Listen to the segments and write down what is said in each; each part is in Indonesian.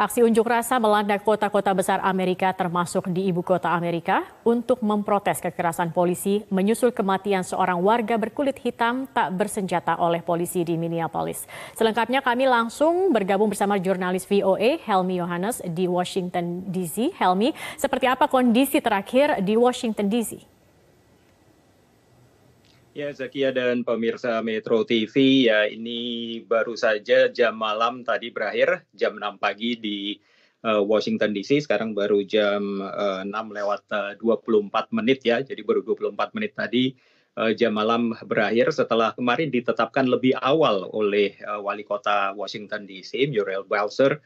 Aksi unjuk rasa melanda kota-kota besar Amerika termasuk di ibu kota Amerika untuk memprotes kekerasan polisi menyusul kematian seorang warga berkulit hitam tak bersenjata oleh polisi di Minneapolis. Selengkapnya kami langsung bergabung bersama jurnalis VOA Helmi Yohanes di Washington DC. Helmi, seperti apa kondisi terakhir di Washington DC? Ya, Zakia dan pemirsa Metro TV, ya ini baru saja jam malam tadi berakhir, jam 6 pagi di uh, Washington DC, sekarang baru jam uh, eh, 6 lewat eh, uh, 24 menit ya, jadi baru 24 menit tadi uh, jam malam berakhir setelah kemarin ditetapkan lebih awal oleh uh, wali kota Washington DC, Muriel Bowser,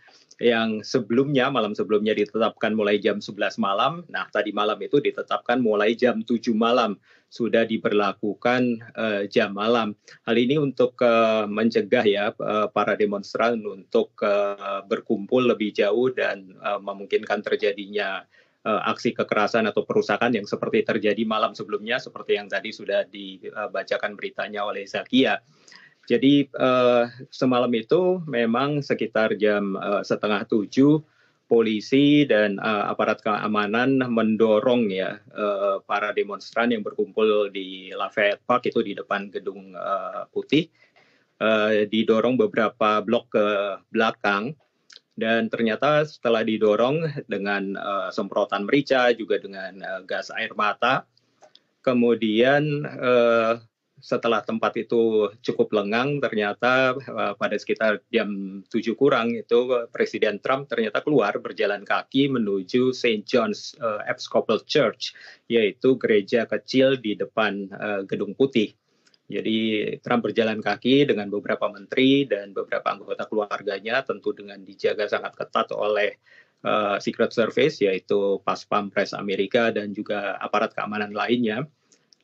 yang sebelumnya malam sebelumnya ditetapkan mulai jam 11 malam. Nah, tadi malam itu ditetapkan mulai jam 7 malam sudah diberlakukan uh, jam malam. Hal ini untuk uh, mencegah ya eh, para demonstran untuk uh, berkumpul lebih jauh dan uh, memungkinkan terjadinya uh, aksi kekerasan atau perusakan yang seperti terjadi malam sebelumnya seperti yang tadi sudah dibacakan beritanya oleh Zakia. Jadi uh, semalam itu memang sekitar jam uh, setengah tujuh polisi dan uh, aparat keamanan mendorong ya uh, para demonstran yang berkumpul di Lafayette Park itu di depan gedung uh, putih uh, didorong beberapa blok ke belakang dan ternyata setelah didorong dengan uh, semprotan merica juga dengan uh, gas air mata kemudian uh, setelah tempat itu cukup lengang, ternyata eh, pada sekitar jam 7 kurang itu eh, Presiden Trump ternyata keluar berjalan kaki menuju St. John's uh, Episcopal Church, yaitu gereja kecil di depan uh, Gedung Putih. Jadi Trump berjalan kaki dengan beberapa menteri dan beberapa anggota keluarganya, tentu dengan dijaga sangat ketat oleh uh, Secret Service, yaitu Pas Pampres Amerika dan juga aparat keamanan lainnya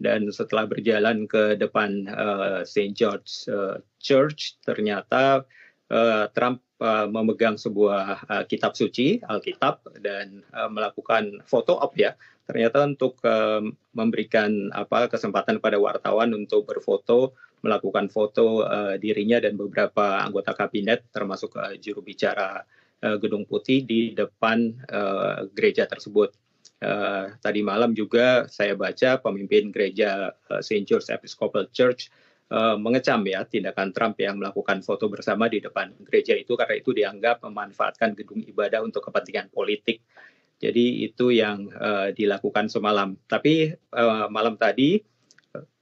dan setelah berjalan ke depan uh, eh, St George uh, eh, Church ternyata uh, Trump uh, memegang sebuah uh, kitab suci Alkitab dan uh, melakukan foto op ya ternyata untuk uh, memberikan apa kesempatan pada wartawan untuk berfoto melakukan foto uh, dirinya dan beberapa anggota kabinet termasuk uh, juru bicara uh, Gedung Putih di depan uh, gereja tersebut. Uh, tadi malam juga saya baca pemimpin gereja uh, eh, St. George Episcopal Church uh, mengecam ya tindakan Trump yang melakukan foto bersama di depan gereja itu karena itu dianggap memanfaatkan gedung ibadah untuk kepentingan politik. Jadi itu yang uh, dilakukan semalam. Tapi uh, malam tadi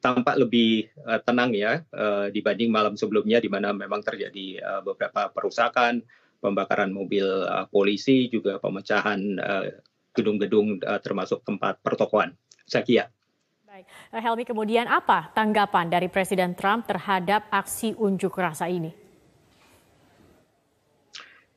tampak lebih uh, tenang ya uh, dibanding malam sebelumnya di mana memang terjadi uh, beberapa perusakan, pembakaran mobil uh, polisi, juga pemecahan uh, gedung-gedung uh, termasuk tempat pertokoan. Saya kira. Baik. Eh, Helmi, kemudian apa tanggapan dari Presiden Trump terhadap aksi unjuk rasa ini?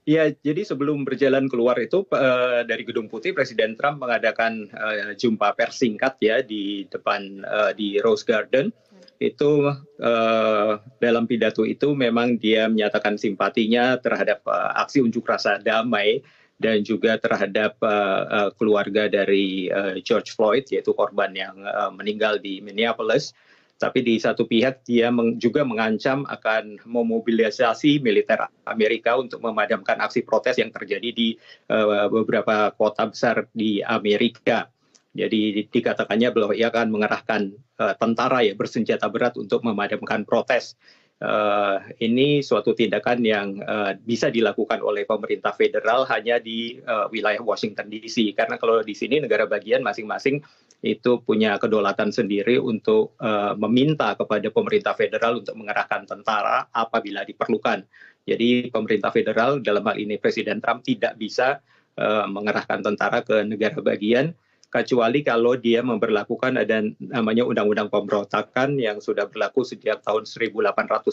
Ya, jadi sebelum berjalan keluar itu uh, dari Gedung Putih, Presiden Trump mengadakan uh, jumpa pers singkat ya di depan uh, di Rose Garden. Itu uh, dalam pidato itu memang dia menyatakan simpatinya terhadap uh, aksi unjuk rasa damai dan juga terhadap uh, uh, keluarga dari uh, George Floyd yaitu korban yang uh, meninggal di Minneapolis. Tapi di satu pihak dia meng, juga mengancam akan memobilisasi militer Amerika untuk memadamkan aksi protes yang terjadi di uh, beberapa kota besar di Amerika. Jadi dikatakannya bahwa ia akan mengerahkan uh, tentara ya bersenjata berat untuk memadamkan protes uh, ini suatu tindakan yang uh, bisa dilakukan oleh pemerintah federal hanya di uh, wilayah Washington DC karena kalau di sini negara bagian masing-masing itu punya kedaulatan sendiri untuk uh, meminta kepada pemerintah federal untuk mengerahkan tentara apabila diperlukan. Jadi pemerintah federal dalam hal ini Presiden Trump tidak bisa uh, mengerahkan tentara ke negara bagian kecuali kalau dia memperlakukan ada namanya undang-undang pemberontakan yang sudah berlaku sejak tahun 1807.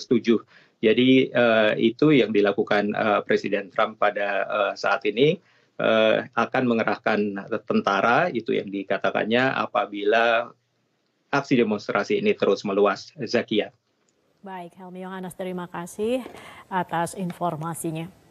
Jadi uh, itu yang dilakukan uh, Presiden Trump pada uh, saat ini uh, akan mengerahkan tentara itu yang dikatakannya apabila aksi demonstrasi ini terus meluas. Zakia. Baik, Helmi Yohanes, terima kasih atas informasinya.